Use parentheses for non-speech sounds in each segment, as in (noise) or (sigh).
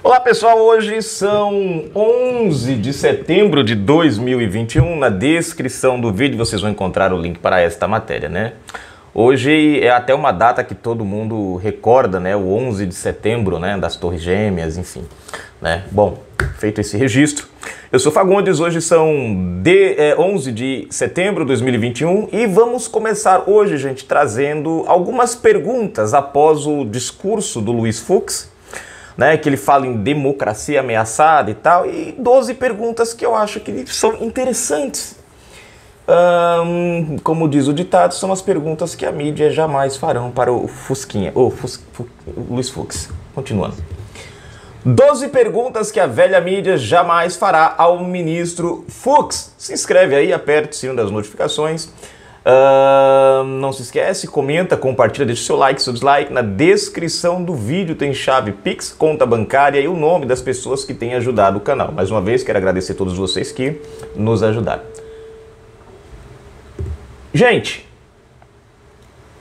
Olá pessoal, hoje são 11 de setembro de 2021. Na descrição do vídeo vocês vão encontrar o link para esta matéria, né? Hoje é até uma data que todo mundo recorda, né? O 11 de setembro, né? Das Torres Gêmeas, enfim. Né? Bom, feito esse registro. Eu sou Fagundes, hoje são de, é, 11 de setembro de 2021 e vamos começar hoje, gente, trazendo algumas perguntas após o discurso do Luiz Fux né, que ele fala em democracia ameaçada e tal, e 12 perguntas que eu acho que são interessantes. como diz o ditado, são as perguntas que a mídia jamais farão para o Fusquinha, ou Fus, Fus, Luiz Fux. Continuando. 12 perguntas que a velha mídia jamais fará ao ministro Fux. Se inscreve aí, aperte o sino das notificações Uh, não se esquece, comenta, compartilha, deixa o seu like, seu dislike. Na descrição do vídeo tem chave Pix, conta bancária e o nome das pessoas que têm ajudado o canal. Mais uma vez, quero agradecer a todos vocês que nos ajudaram. Gente,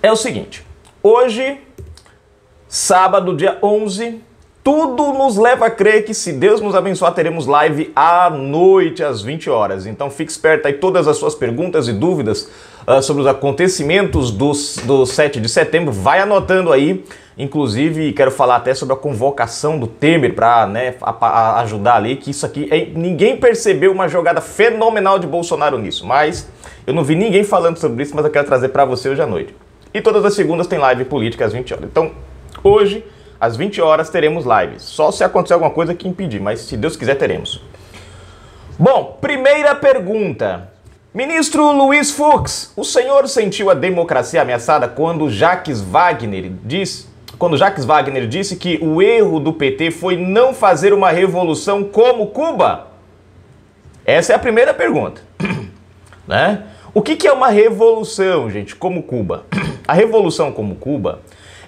é o seguinte. Hoje, sábado, dia 11 tudo nos leva a crer que, se Deus nos abençoar, teremos live à noite, às 20 horas. Então fique esperto aí, todas as suas perguntas e dúvidas uh, sobre os acontecimentos do, do 7 de setembro, vai anotando aí. Inclusive, quero falar até sobre a convocação do Temer para né, ajudar ali, que isso aqui, é, ninguém percebeu uma jogada fenomenal de Bolsonaro nisso, mas eu não vi ninguém falando sobre isso, mas eu quero trazer para você hoje à noite. E todas as segundas tem live política às 20 horas. Então, hoje às 20 horas teremos live. Só se acontecer alguma coisa que impedir, mas se Deus quiser, teremos. Bom, primeira pergunta. Ministro Luiz Fux, o senhor sentiu a democracia ameaçada quando Jacques Wagner diz, quando Jacques Wagner disse que o erro do PT foi não fazer uma revolução como Cuba? Essa é a primeira pergunta, (coughs) né? O que, que é uma revolução, gente, como Cuba? (coughs) A revolução como Cuba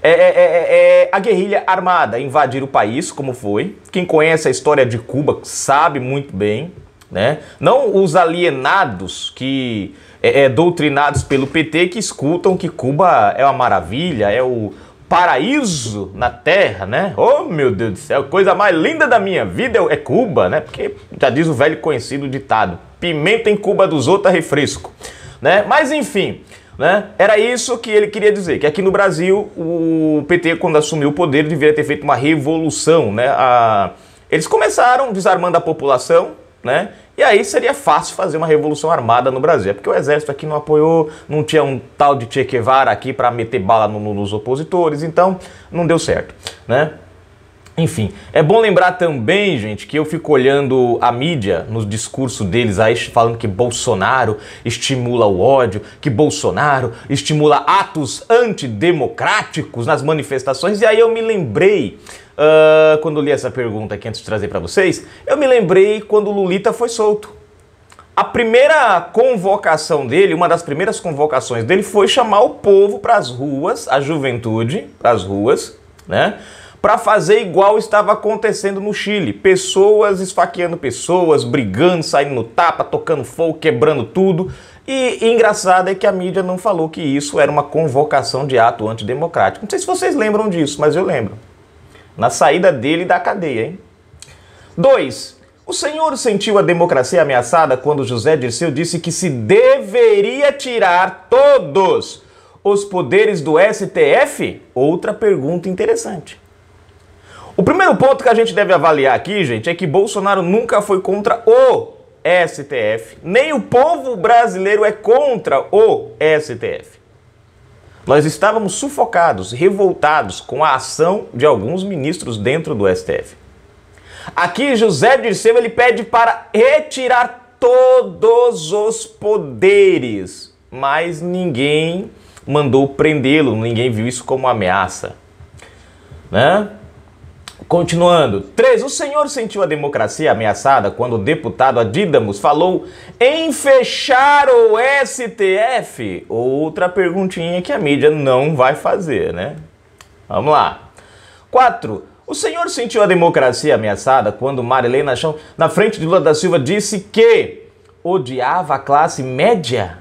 é é, é, é, é, a guerrilha armada invadir o país, como foi. Quem conhece a história de Cuba sabe muito bem, né? Não os alienados que é, doutrinados pelo PT que escutam que Cuba é uma maravilha, é o paraíso na terra, né? Oh, meu Deus do céu, coisa mais linda da minha vida é Cuba, né? Porque já diz o velho conhecido ditado: pimenta em Cuba dos outros é refresco, né? Mas enfim, né? Era isso que ele queria dizer, que aqui no Brasil o PT, quando assumiu o poder, deveria ter feito uma revolução. Né? A... Eles começaram desarmando a população, né? E aí seria fácil fazer uma revolução armada no Brasil, é porque o exército aqui não apoiou, não tinha um tal de Che Guevara aqui para meter bala no, no, nos opositores, então não deu certo, né? Enfim, é bom lembrar também, gente, que eu fico olhando a mídia nos discursos deles aí falando que Bolsonaro estimula o ódio, que Bolsonaro estimula atos antidemocráticos nas manifestações, e aí eu me lembrei. Uh, quando li essa pergunta aqui antes de trazer para vocês, eu me lembrei quando Lulita foi solto. A primeira convocação dele, uma das primeiras convocações dele foi chamar o povo para as ruas, a juventude para as ruas, né? para fazer igual estava acontecendo no Chile. Pessoas esfaqueando pessoas, brigando, saindo no tapa, tocando fogo, quebrando tudo. E, e engraçado é que a mídia não falou que isso era uma convocação de ato antidemocrático. Não sei se vocês lembram disso, mas eu lembro. Na saída dele da cadeia, hein? 2. O senhor sentiu a democracia ameaçada quando José Dirceu disse que se deveria tirar todos os poderes do STF? Outra pergunta interessante. O primeiro ponto que a gente deve avaliar aqui, gente, é que Bolsonaro nunca foi contra o STF, nem o povo brasileiro é contra o STF. Nós estávamos sufocados, revoltados com a ação de alguns ministros dentro do STF. Aqui José Dirceu ele pede para retirar todos os poderes, mas ninguém mandou prendê-lo, ninguém viu isso como ameaça, né? Continuando, 3. O senhor sentiu a democracia ameaçada quando o deputado Adídamos falou em fechar o STF? Outra perguntinha que a mídia não vai fazer, né? Vamos lá. 4. O senhor sentiu a democracia ameaçada quando Marilena Chão, na frente de Lula da Silva, disse que odiava a classe média?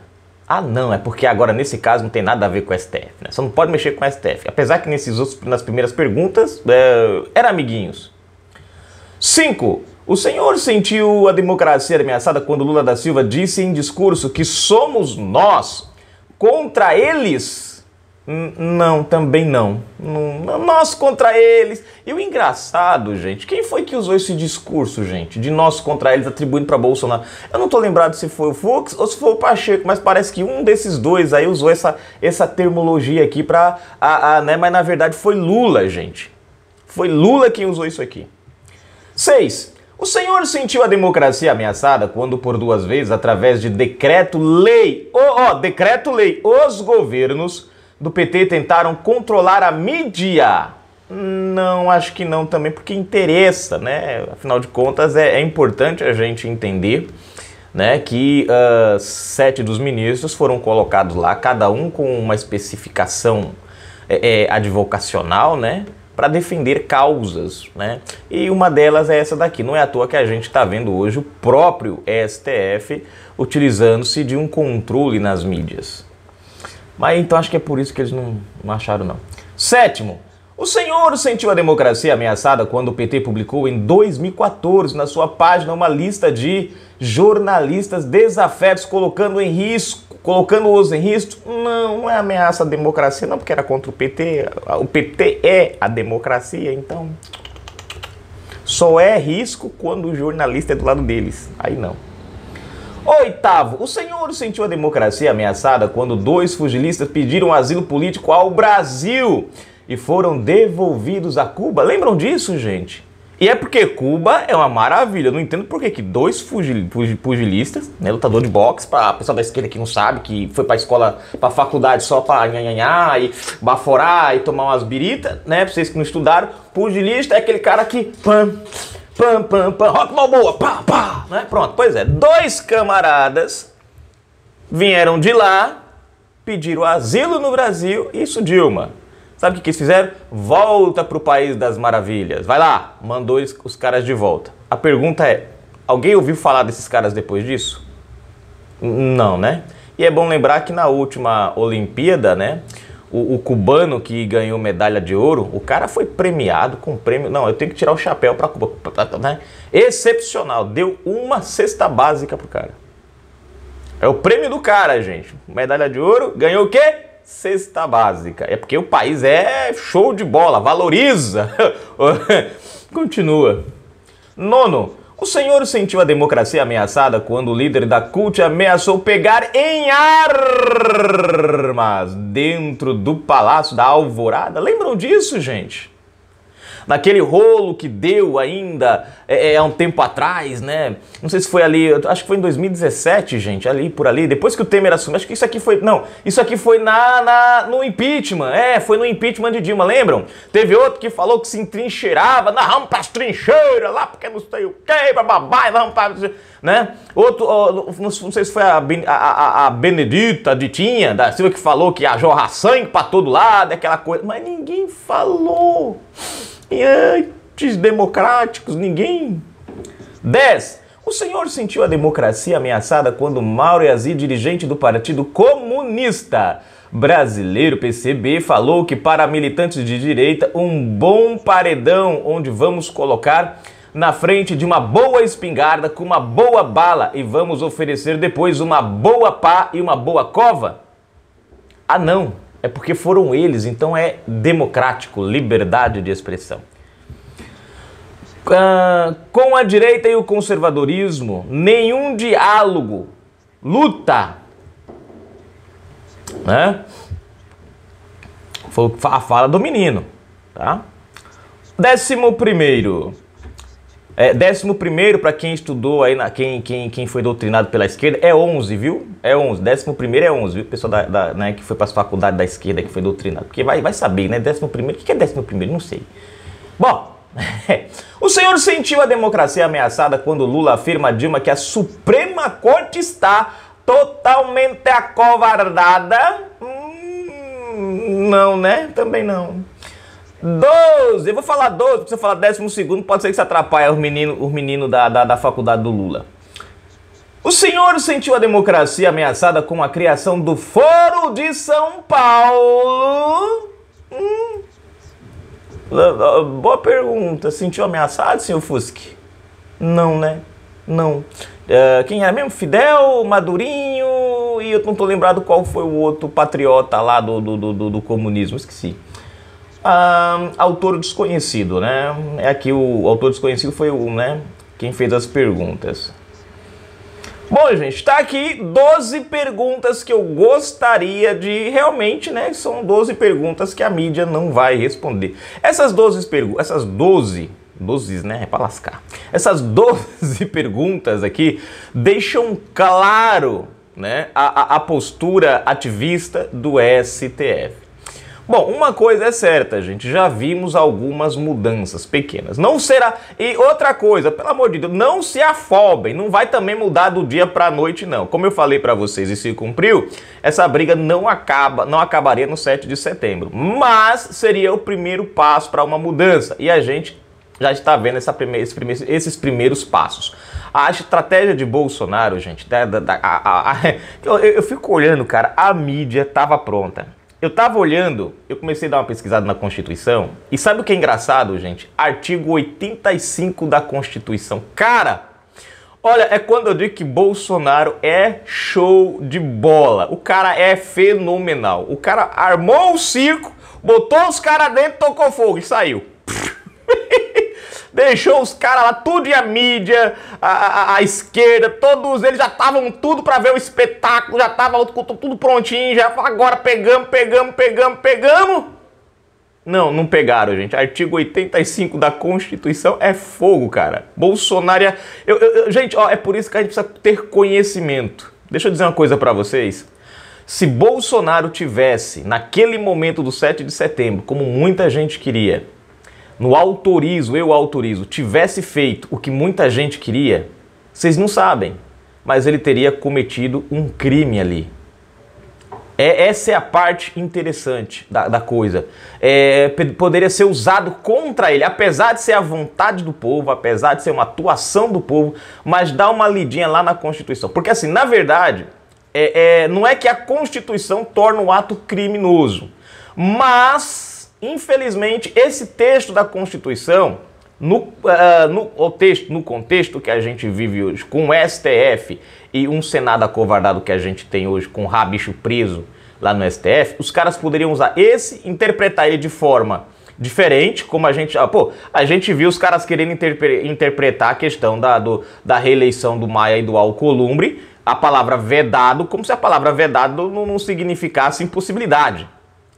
Ah, não, é porque agora nesse caso não tem nada a ver com o STF, né? Só não pode mexer com o STF. Apesar que nesses outros, nas primeiras perguntas, é, era amiguinhos. 5. O senhor sentiu a democracia ameaçada quando Lula da Silva disse em discurso que somos nós contra eles não, também não. não. Nós contra eles. E o engraçado, gente, quem foi que usou esse discurso, gente, de nós contra eles atribuindo para Bolsonaro? Eu não tô lembrado se foi o Fux ou se foi o Pacheco, mas parece que um desses dois aí usou essa, essa terminologia aqui para a, a, né, mas na verdade foi Lula, gente. Foi Lula quem usou isso aqui. 6. O senhor sentiu a democracia ameaçada quando, por duas vezes, através de decreto-lei, ó, oh, oh, decreto-lei, os governos do PT tentaram controlar a mídia? Não, acho que não também, porque interessa, né? Afinal de contas, é, é importante a gente entender né, que uh, sete dos ministros foram colocados lá, cada um com uma especificação é, é, advocacional, né? para defender causas, né? E uma delas é essa daqui. Não é à toa que a gente está vendo hoje o próprio STF utilizando-se de um controle nas mídias. Mas então acho que é por isso que eles não, não acharam, não. Sétimo, o senhor sentiu a democracia ameaçada quando o PT publicou em 2014 na sua página uma lista de jornalistas desafetos colocando em risco, colocando-os em risco. Não, não é ameaça à democracia, não, porque era contra o PT. O PT é a democracia, então só é risco quando o jornalista é do lado deles. Aí não. Oitavo, o senhor sentiu a democracia ameaçada quando dois fugilistas pediram asilo político ao Brasil e foram devolvidos a Cuba. Lembram disso, gente? E é porque Cuba é uma maravilha. Eu não entendo por que, que dois fugil, fugilistas, né, lutador de boxe, para pessoal da esquerda que não sabe, que foi para escola, para faculdade só para nhanhanhar e baforar e tomar umas biritas, né? Pra vocês que não estudaram, pugilista é aquele cara que pam, pam, pam, pam, rock balboa, pá, pá, né? Pronto, pois é, dois camaradas vieram de lá, pediram asilo no Brasil, isso Dilma. Sabe o que, eles fizeram? Volta pro país das maravilhas. Vai lá, mandou os caras de volta. A pergunta é: alguém ouviu falar desses caras depois disso? Não, né? E é bom lembrar que na última Olimpíada, né? o, o, cubano que ganhou medalha de ouro, o cara foi premiado com prêmio. Não, eu tenho que tirar o chapéu para Cuba. Né? Excepcional, deu uma cesta básica pro cara. É o prêmio do cara, gente. Medalha de ouro, ganhou o quê? Cesta básica. É porque o país é show de bola, valoriza. (laughs) Continua. Nono, o senhor sentiu a democracia ameaçada quando o líder da CUT ameaçou pegar em armas dentro do Palácio da Alvorada? Lembram disso, gente? naquele rolo que deu ainda é, é, há um tempo atrás, né? Não sei se foi ali, acho que foi em 2017, gente, ali por ali, depois que o Temer assumiu, acho que isso aqui foi, não, isso aqui foi na, na no impeachment, é, foi no impeachment de Dilma, lembram? Teve outro que falou que se entrincheirava, nós vamos pras trincheiras lá, porque não sei o que, bababá, vamos pra... né? Outro, não sei se foi a, a, a Benedita Ditinha da Silva que falou que a jorra sangue pra todo lado, aquela coisa, mas ninguém falou e antidemocráticos, ninguém. 10. O senhor sentiu a democracia ameaçada quando Mauro Yazid, dirigente do Partido Comunista Brasileiro, PCB, falou que para militantes de direita, um bom paredão onde vamos colocar na frente de uma boa espingarda com uma boa bala e vamos oferecer depois uma boa pá e uma boa cova? Ah, não! é porque foram eles, então é democrático, liberdade de expressão. Uh, com a direita e o conservadorismo, nenhum diálogo, luta. Né? Foi a fala do menino. Tá? Décimo primeiro. É, décimo primeiro, para quem estudou aí, na, quem, quem, quem foi doutrinado pela esquerda, é 11, viu? É 11. Décimo primeiro é 11, viu? Pessoal da, da né, que foi para as faculdades da esquerda, que foi doutrinado. Porque vai, vai saber, né? Décimo primeiro, o que é décimo primeiro? Não sei. Bom, (laughs) o senhor sentiu a democracia ameaçada quando Lula afirma a Dilma que a Suprema Corte está totalmente acovardada? Hum, não, né? Também não. 12! Eu vou falar 12, porque se eu falar décimo segundo, pode ser que se atrapalhe os meninos os menino da, da, da faculdade do Lula. O senhor sentiu a democracia ameaçada com a criação do Foro de São Paulo? Hum. Boa pergunta. Sentiu ameaçado, senhor Fusque? Não, né? Não. Uh, quem era é mesmo? Fidel, Madurinho e eu não tô lembrado qual foi o outro patriota lá do, do, do, do comunismo. Esqueci. Ah, autor desconhecido, né? É aqui o autor desconhecido foi o, né? Quem fez as perguntas. Bom, gente, tá aqui 12 perguntas que eu gostaria de realmente, né? São 12 perguntas que a mídia não vai responder. Essas 12 perguntas, essas 12 12, né? É pra lascar. Essas 12 (laughs) perguntas aqui deixam claro né, a, a postura ativista do STF. Bom, uma coisa é certa, gente, já vimos algumas mudanças pequenas. Não será. E outra coisa, pelo amor de Deus, não se afobem, não vai também mudar do dia para a noite, não. Como eu falei para vocês e se cumpriu, essa briga não acaba, não acabaria no 7 de setembro, mas seria o primeiro passo para uma mudança. E a gente já está vendo essa primeira, esses, primeiros, esses primeiros passos. A estratégia de Bolsonaro, gente, da, da, da, a, a, (laughs) eu, eu fico olhando, cara, a mídia estava pronta. Eu tava olhando, eu comecei a dar uma pesquisada na Constituição, e sabe o que é engraçado, gente? Artigo 85 da Constituição. Cara, olha, é quando eu digo que Bolsonaro é show de bola. O cara é fenomenal. O cara armou um circo, botou os caras dentro, tocou fogo e saiu. (laughs) deixou os caras lá, tudo e a mídia, a, a, a esquerda, todos eles já estavam tudo para ver o espetáculo, já tava tudo prontinho, já agora pegamos, pegamos, pegamos, pegamos. Não, não pegaram, gente. Artigo 85 da Constituição é fogo, cara. Bolsonaro. É... Eu, eu, gente, ó, é por isso que a gente precisa ter conhecimento. Deixa eu dizer uma coisa para vocês. Se Bolsonaro tivesse, naquele momento do 7 de setembro, como muita gente queria, no autorizo, eu autorizo, tivesse feito o que muita gente queria, vocês não sabem, mas ele teria cometido um crime ali. É, essa é a parte interessante da, da coisa. É, poderia ser usado contra ele, apesar de ser a vontade do povo, apesar de ser uma atuação do povo, mas dá uma lidinha lá na Constituição. Porque, assim, na verdade, é, é não é que a Constituição torna o ato criminoso, mas Infelizmente, esse texto da Constituição, no, uh, no, o texto, no contexto que a gente vive hoje, com o STF e um Senado acovardado que a gente tem hoje, com o Rabicho preso lá no STF, os caras poderiam usar esse, interpretar ele de forma diferente, como a gente. Ah, pô, a gente viu os caras querendo interpre, interpretar a questão da, do, da reeleição do Maia e do Alcolumbre, a palavra vedado, como se a palavra vedado não, não significasse impossibilidade.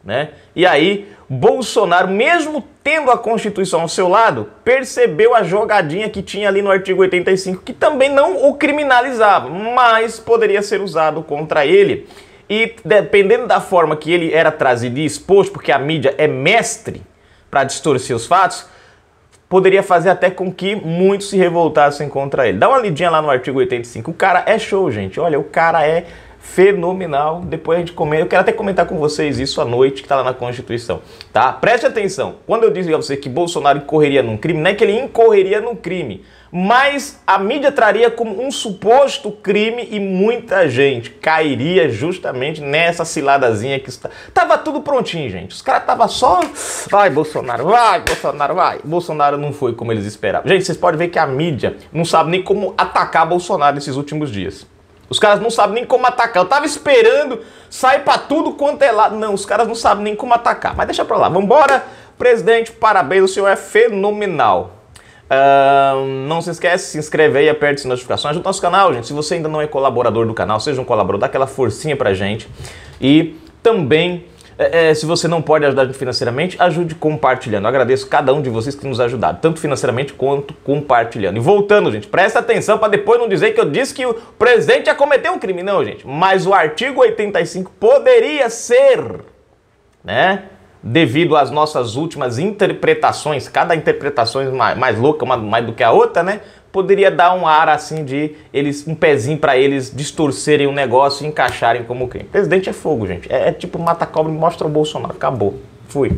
Né? E aí, Bolsonaro, mesmo tendo a Constituição ao seu lado, percebeu a jogadinha que tinha ali no artigo 85, que também não o criminalizava, mas poderia ser usado contra ele. E dependendo da forma que ele era trazido e exposto, porque a mídia é mestre para distorcer os fatos, poderia fazer até com que muitos se revoltassem contra ele. Dá uma lidinha lá no artigo 85. O cara é show, gente. Olha, o cara é fenomenal. Depois a gente comenta. Eu quero até comentar com vocês isso à noite, que está lá na Constituição. Tá? Preste atenção. Quando eu disse a você que Bolsonaro incorreria num crime, não é que ele incorreria num crime, mas a mídia traria como um suposto crime e muita gente cairia justamente nessa ciladazinha que está. Tava tudo prontinho, gente. Os caras tava só. Vai, Bolsonaro, vai, Bolsonaro, vai. Bolsonaro não foi como eles esperavam. Gente, vocês podem ver que a mídia não sabe nem como atacar Bolsonaro nesses últimos dias. Os caras não sabem nem como atacar. Eu tava esperando sair para tudo quanto é lado. Não, os caras não sabem nem como atacar. Mas deixa para lá. Vambora, Presidente, parabéns, o senhor é fenomenal. Uh, não se esquece, se inscreve aí, aperte as notificações, ajuda nosso canal, gente. Se você ainda não é colaborador do canal, seja um colaborador, dá aquela forcinha pra gente. E também é, é, se você não pode ajudar financeiramente, ajude compartilhando. Eu agradeço cada um de vocês que nos ajudaram, tanto financeiramente quanto compartilhando. E voltando, gente, presta atenção para depois não dizer que eu disse que o presidente ia cometer um crime. Não, gente, mas o artigo 85 poderia ser, né? Devido às nossas últimas interpretações, cada interpretação mais, mais louca, mais do que a outra, né? poderia dar um ar assim de eles um pezinho para eles distorcerem o negócio e encaixarem como quem. Presidente é fogo, gente. É, é tipo mata cobra e mostra o Bolsonaro. Acabou. Fui.